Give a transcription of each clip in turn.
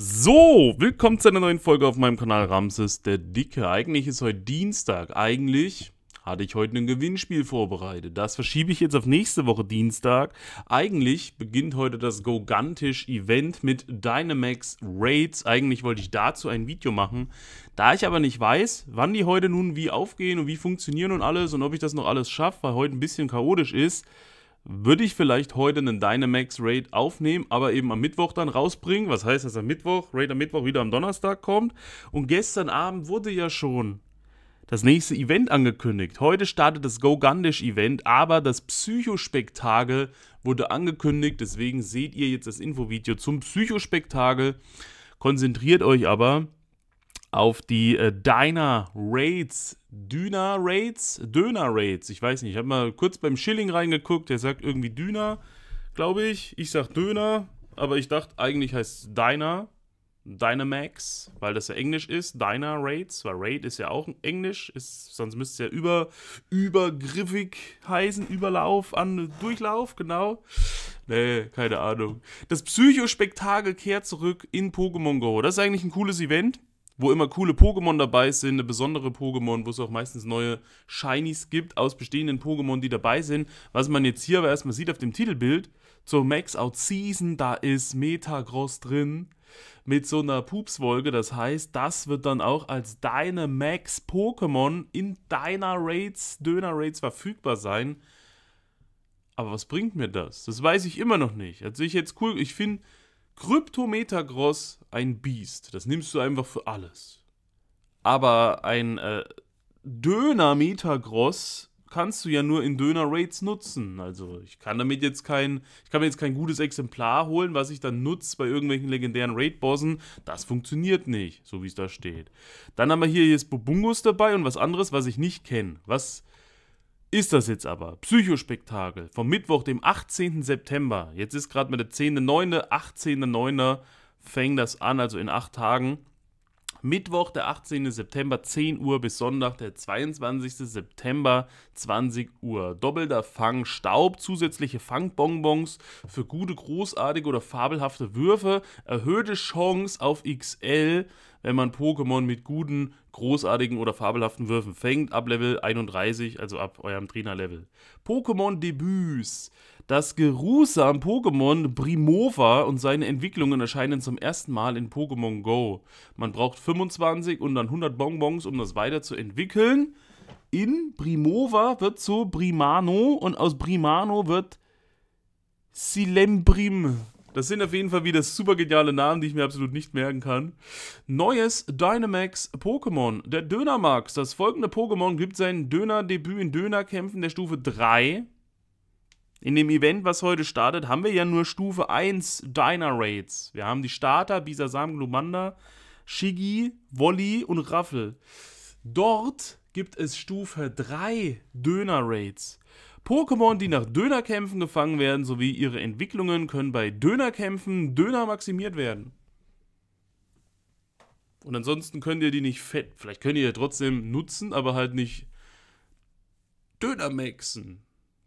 So, willkommen zu einer neuen Folge auf meinem Kanal Ramses der Dicke. Eigentlich ist heute Dienstag. Eigentlich hatte ich heute ein Gewinnspiel vorbereitet. Das verschiebe ich jetzt auf nächste Woche Dienstag. Eigentlich beginnt heute das Gogantisch Event mit Dynamax Raids. Eigentlich wollte ich dazu ein Video machen. Da ich aber nicht weiß, wann die heute nun wie aufgehen und wie funktionieren und alles und ob ich das noch alles schaffe, weil heute ein bisschen chaotisch ist, würde ich vielleicht heute einen Dynamax Raid aufnehmen, aber eben am Mittwoch dann rausbringen. Was heißt dass am Mittwoch? Raid am Mittwoch wieder am Donnerstag kommt. Und gestern Abend wurde ja schon das nächste Event angekündigt. Heute startet das Go Gundish Event, aber das Psychospektakel wurde angekündigt. Deswegen seht ihr jetzt das Infovideo zum Psychospektakel. Konzentriert euch aber auf die äh, Diner Raids, Düner Raids, Döner Raids. Ich weiß nicht, ich habe mal kurz beim Schilling reingeguckt, der sagt irgendwie Döner, glaube ich. Ich sag Döner, aber ich dachte eigentlich heißt es Diner, Dynamax, weil das ja Englisch ist. Diner Raids, weil Raid ist ja auch Englisch, ist, sonst müsste es ja über, übergriffig heißen, Überlauf an Durchlauf, genau. Nee, keine Ahnung. Das Psychospektakel kehrt zurück in Pokémon Go. Das ist eigentlich ein cooles Event wo immer coole Pokémon dabei sind, eine besondere Pokémon, wo es auch meistens neue Shinies gibt aus bestehenden Pokémon, die dabei sind. Was man jetzt hier aber erstmal sieht auf dem Titelbild, zur Max Out Season, da ist Metagross drin mit so einer Pupswolke. Das heißt, das wird dann auch als deine Max Pokémon in deiner Raids, Döner Raids verfügbar sein. Aber was bringt mir das? Das weiß ich immer noch nicht. Also ich jetzt cool, ich finde Kryptometer ein Biest. Das nimmst du einfach für alles. Aber ein äh, Dönermeter kannst du ja nur in Döner-Rates nutzen. Also ich kann damit jetzt kein, ich kann mir jetzt kein gutes Exemplar holen, was ich dann nutze bei irgendwelchen legendären Raid-Bossen. Das funktioniert nicht, so wie es da steht. Dann haben wir hier jetzt Bobungus dabei und was anderes, was ich nicht kenne. Was ist das jetzt aber. Psychospektakel vom Mittwoch, dem 18. September. Jetzt ist gerade mit der 10.9., 18.9. fängt das an, also in acht Tagen. Mittwoch, der 18. September, 10 Uhr bis Sonntag, der 22. September, 20 Uhr. Doppelter Fang, Staub, zusätzliche Fangbonbons für gute, großartige oder fabelhafte Würfe, erhöhte Chance auf XL, wenn man Pokémon mit guten, großartigen oder fabelhaften Würfen fängt, ab Level 31, also ab eurem Trainerlevel. Pokémon-Debüts. Das geruhsam Pokémon Primova und seine Entwicklungen erscheinen zum ersten Mal in Pokémon Go. Man braucht 25 und dann 100 Bonbons, um das weiterzuentwickeln. In Primova wird zu Primano und aus Primano wird Silembrim. Das sind auf jeden Fall wieder super geniale Namen, die ich mir absolut nicht merken kann. Neues Dynamax Pokémon. Der Dönermax. Das folgende Pokémon gibt sein Döner-Debüt in Dönerkämpfen der Stufe 3. In dem Event, was heute startet, haben wir ja nur Stufe 1 Diner Raids. Wir haben die Starter, Bisasam, Glumanda, Shigi, Wolli und Raffel. Dort gibt es Stufe 3 Döner Raids. Pokémon, die nach Dönerkämpfen gefangen werden, sowie ihre Entwicklungen können bei Dönerkämpfen Döner maximiert werden. Und ansonsten könnt ihr die nicht fett, vielleicht könnt ihr trotzdem nutzen, aber halt nicht Döner maxen.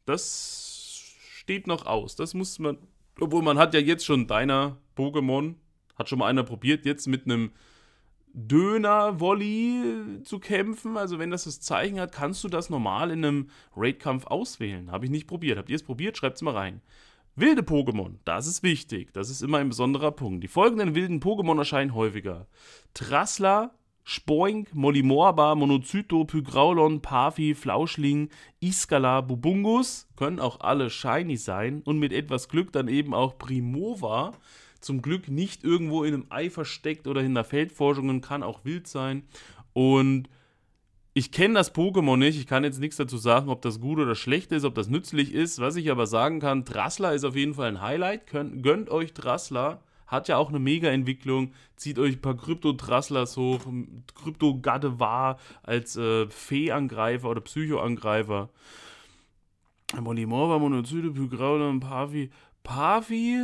Das steht noch aus. Das muss man, obwohl man hat ja jetzt schon deiner Pokémon, hat schon mal einer probiert, jetzt mit einem Döner-Volley zu kämpfen. Also wenn das das Zeichen hat, kannst du das normal in einem Raid-Kampf auswählen. Habe ich nicht probiert. Habt ihr es probiert? Schreibt es mal rein. Wilde Pokémon, das ist wichtig. Das ist immer ein besonderer Punkt. Die folgenden wilden Pokémon erscheinen häufiger. Trassler, Spoink, Molimorba, Monozyto, Pygraulon, Pavi, Flauschling, Iskala, Bubungus können auch alle shiny sein und mit etwas Glück dann eben auch Primova zum Glück nicht irgendwo in einem Ei versteckt oder hinter Feldforschungen, kann auch wild sein. Und ich kenne das Pokémon nicht, ich kann jetzt nichts dazu sagen, ob das gut oder schlecht ist, ob das nützlich ist. Was ich aber sagen kann, Drassler ist auf jeden Fall ein Highlight. gönnt euch Drassler, hat ja auch eine Mega-Entwicklung. Zieht euch ein paar Krypto-Drasslers hoch, Krypto-Gatte war als äh, Fee-Angreifer oder Psycho-Angreifer. Molimorva, Monozyte, Pygrauler und Pavi. Pavi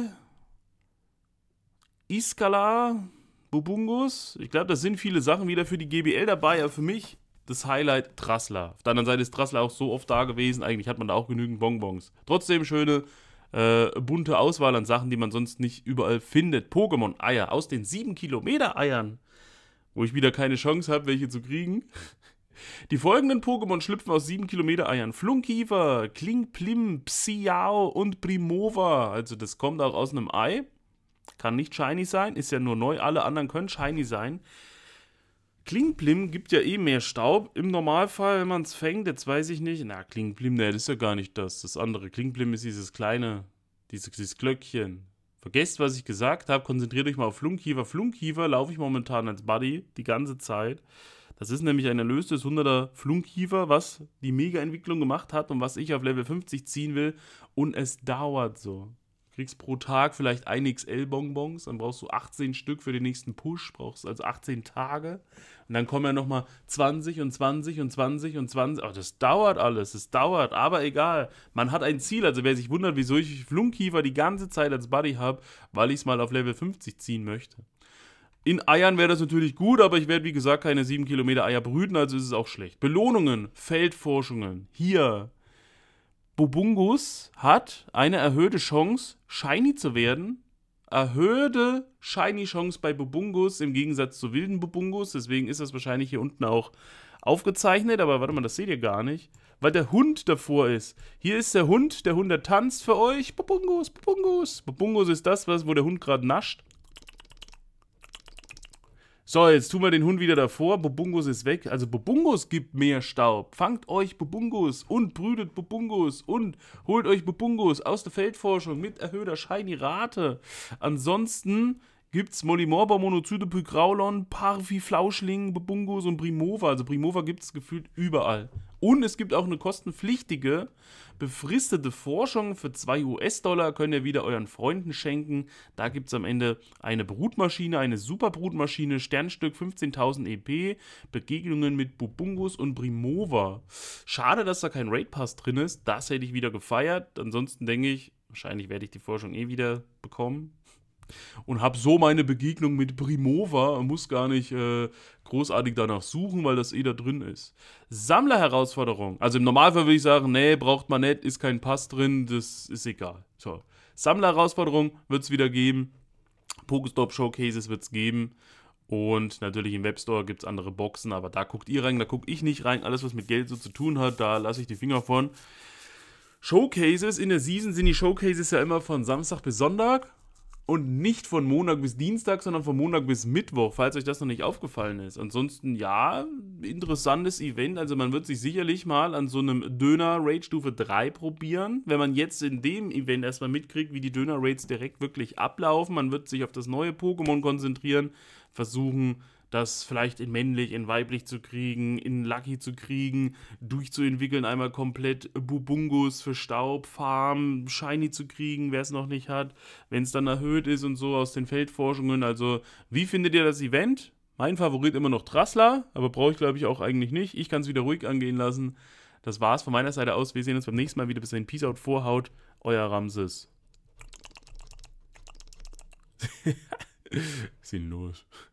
Iskala, Bubungus. Ich glaube, das sind viele Sachen wieder für die GBL dabei, aber für mich das Highlight Trassler. Auf der anderen Seite ist Trassler auch so oft da gewesen, eigentlich hat man da auch genügend Bonbons. Trotzdem schöne, äh, bunte Auswahl an Sachen, die man sonst nicht überall findet. Pokémon-Eier aus den 7-Kilometer-Eiern, wo ich wieder keine Chance habe, welche zu kriegen. Die folgenden Pokémon schlüpfen aus 7 Kilometer Eiern. Flunkiefer, Klingplim, Psiao und Primova. Also das kommt auch aus einem Ei. Kann nicht shiny sein, ist ja nur neu. Alle anderen können shiny sein. Klingblim gibt ja eh mehr Staub. Im Normalfall, wenn man es fängt, jetzt weiß ich nicht. Na, Klingblim, ne, das ist ja gar nicht das. Das andere. Klingblim ist dieses kleine, dieses, dieses Glöckchen. Vergesst, was ich gesagt habe. Konzentriert euch mal auf Flunkiefer. Flunkiefer laufe ich momentan als Buddy die ganze Zeit. Das ist nämlich ein erlöstes 100er Flunkiefer, was die Mega-Entwicklung gemacht hat und was ich auf Level 50 ziehen will. Und es dauert so kriegst pro Tag vielleicht ein XL-Bonbons, dann brauchst du 18 Stück für den nächsten Push, brauchst also 18 Tage. Und dann kommen ja nochmal 20 und 20 und 20 und 20. Ach, das dauert alles, das dauert, aber egal. Man hat ein Ziel, also wer sich wundert, wieso ich Flunkiefer die ganze Zeit als Buddy habe, weil ich es mal auf Level 50 ziehen möchte. In Eiern wäre das natürlich gut, aber ich werde wie gesagt keine 7 Kilometer Eier brüten, also ist es auch schlecht. Belohnungen, Feldforschungen, hier Bubungus hat eine erhöhte Chance, shiny zu werden. Erhöhte shiny Chance bei Bubungus im Gegensatz zu wilden Bubungus. Deswegen ist das wahrscheinlich hier unten auch aufgezeichnet. Aber warte mal, das seht ihr gar nicht. Weil der Hund davor ist. Hier ist der Hund. Der Hund, der tanzt für euch. Bubungus, Bubungus. Bubungus ist das, was, wo der Hund gerade nascht. So, jetzt tun wir den Hund wieder davor. Bobungus ist weg. Also Bobungus gibt mehr Staub. Fangt euch Bobungus und brütet Bobungus und holt euch Bobungus aus der Feldforschung mit erhöhter Shiny-Rate. Ansonsten gibt's Molimorba, Monozyte, Pygraulon, Parvi, Flauschling, Bobungus und Primova. Also Primova gibt es gefühlt überall. Und es gibt auch eine kostenpflichtige, befristete Forschung für 2 US-Dollar, könnt ihr wieder euren Freunden schenken. Da gibt es am Ende eine Brutmaschine, eine Superbrutmaschine, Sternstück 15.000 EP, Begegnungen mit Bubungus und Primova. Schade, dass da kein Raid Pass drin ist, das hätte ich wieder gefeiert. Ansonsten denke ich, wahrscheinlich werde ich die Forschung eh wieder bekommen und habe so meine Begegnung mit Primova, muss gar nicht äh, großartig danach suchen, weil das eh da drin ist. Sammlerherausforderung. Also im Normalfall würde ich sagen, nee, braucht man nicht, ist kein Pass drin, das ist egal. So. Sammlerherausforderung wird es wieder geben. Pokestop Showcases wird es geben. Und natürlich im Webstore gibt es andere Boxen, aber da guckt ihr rein, da gucke ich nicht rein. Alles, was mit Geld so zu tun hat, da lasse ich die Finger von. Showcases, in der Season sind die Showcases ja immer von Samstag bis Sonntag und nicht von Montag bis Dienstag, sondern von Montag bis Mittwoch, falls euch das noch nicht aufgefallen ist. Ansonsten ja, interessantes Event. Also man wird sich sicherlich mal an so einem Döner Raid Stufe 3 probieren. Wenn man jetzt in dem Event erstmal mitkriegt, wie die Döner Raids direkt wirklich ablaufen, man wird sich auf das neue Pokémon konzentrieren, versuchen das vielleicht in männlich, in weiblich zu kriegen, in Lucky zu kriegen, durchzuentwickeln, einmal komplett Bubungus für Staub, Farm, Shiny zu kriegen, wer es noch nicht hat, wenn es dann erhöht ist und so aus den Feldforschungen. Also, wie findet ihr das Event? Mein Favorit immer noch Trassler, aber brauche ich glaube ich auch eigentlich nicht. Ich kann es wieder ruhig angehen lassen. Das war's von meiner Seite aus. Wir sehen uns beim nächsten Mal wieder. Bis dahin, Peace out, Vorhaut, euer Ramses. Sinnlos.